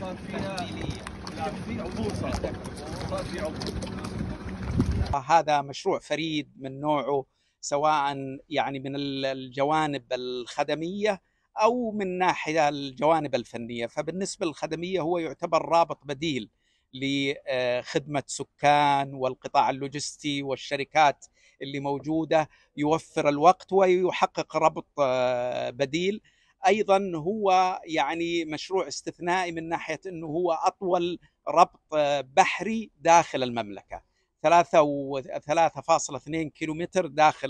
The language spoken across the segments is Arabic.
صار في صار في هذا مشروع فريد من نوعه سواء يعني من الجوانب الخدميه او من ناحيه الجوانب الفنيه فبالنسبه للخدميه هو يعتبر رابط بديل لخدمه سكان والقطاع اللوجستي والشركات اللي موجوده يوفر الوقت ويحقق ربط آه، بديل ايضا هو يعني مشروع استثنائي من ناحيه انه هو اطول ربط آه، بحري داخل المملكه 3.2 كيلومتر داخل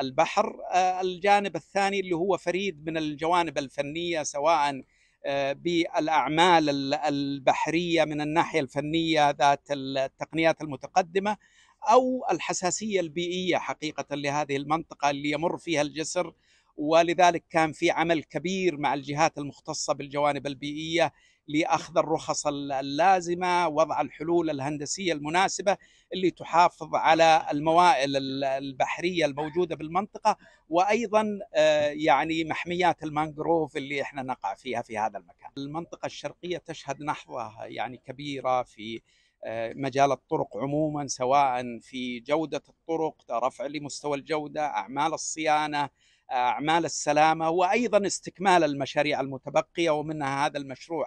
البحر آه، الجانب الثاني اللي هو فريد من الجوانب الفنيه سواء آه، بالاعمال البحريه من الناحيه الفنيه ذات التقنيات المتقدمه او الحساسيه البيئيه حقيقه لهذه المنطقه اللي يمر فيها الجسر ولذلك كان في عمل كبير مع الجهات المختصة بالجوانب البيئية لأخذ الرخص اللازمة وضع الحلول الهندسية المناسبة اللي تحافظ على الموائل البحرية الموجودة بالمنطقة وأيضا آه، يعني محميات المانغروف اللي احنا نقع فيها في هذا المكان المنطقة الشرقية تشهد نحظة يعني كبيرة في آه، مجال الطرق عموما سواء في جودة الطرق رفع لمستوى الجودة أعمال الصيانة اعمال السلامه وايضا استكمال المشاريع المتبقيه ومنها هذا المشروع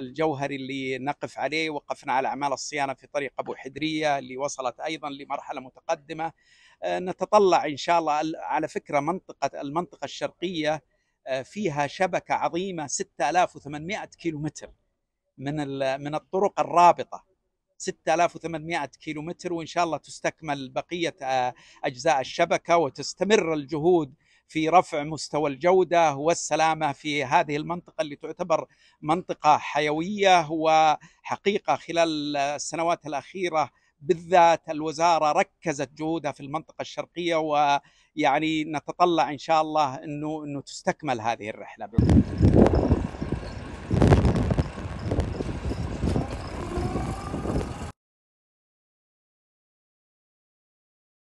الجوهري اللي نقف عليه وقفنا على اعمال الصيانه في طريق ابو حدريه اللي وصلت ايضا لمرحله متقدمه آه، نتطلع ان شاء الله على فكره منطقه المنطقه الشرقيه آه، فيها شبكه عظيمه 6800 كيلومتر من من الطرق الرابطه 6800 كيلومتر وان شاء الله تستكمل بقيه آه، اجزاء الشبكه وتستمر الجهود في رفع مستوى الجوده والسلامه في هذه المنطقه اللي تعتبر منطقه حيويه وحقيقه خلال السنوات الاخيره بالذات الوزاره ركزت جهودها في المنطقه الشرقيه ويعني نتطلع ان شاء الله انه انه تستكمل هذه الرحله